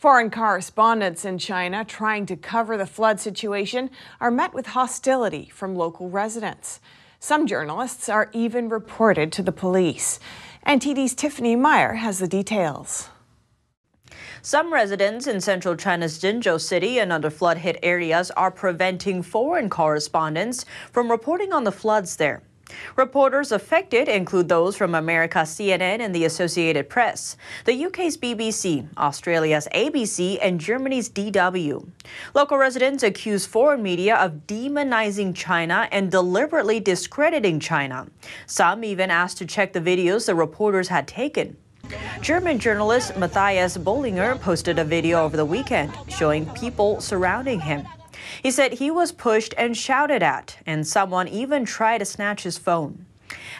Foreign correspondents in China trying to cover the flood situation are met with hostility from local residents. Some journalists are even reported to the police. NTD's Tiffany Meyer has the details. Some residents in central China's Jinzhou city and other flood hit areas are preventing foreign correspondents from reporting on the floods there. Reporters affected include those from America CNN and the Associated Press, the UK's BBC, Australia's ABC, and Germany's DW. Local residents accuse foreign media of demonizing China and deliberately discrediting China. Some even asked to check the videos the reporters had taken. German journalist Matthias Bollinger posted a video over the weekend showing people surrounding him. He said he was pushed and shouted at, and someone even tried to snatch his phone.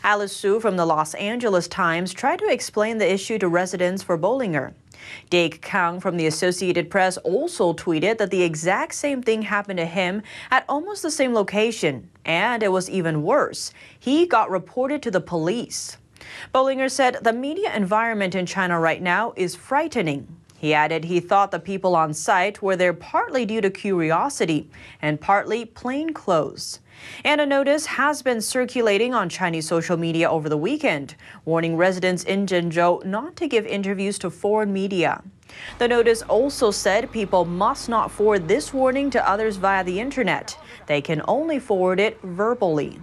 Alice Sue from the Los Angeles Times tried to explain the issue to residents for Bollinger. Dake Kang from the Associated Press also tweeted that the exact same thing happened to him at almost the same location, and it was even worse. He got reported to the police. Bollinger said the media environment in China right now is frightening. He added he thought the people on site were there partly due to curiosity and partly plainclothes. And a notice has been circulating on Chinese social media over the weekend, warning residents in Jinzhou not to give interviews to foreign media. The notice also said people must not forward this warning to others via the internet. They can only forward it verbally.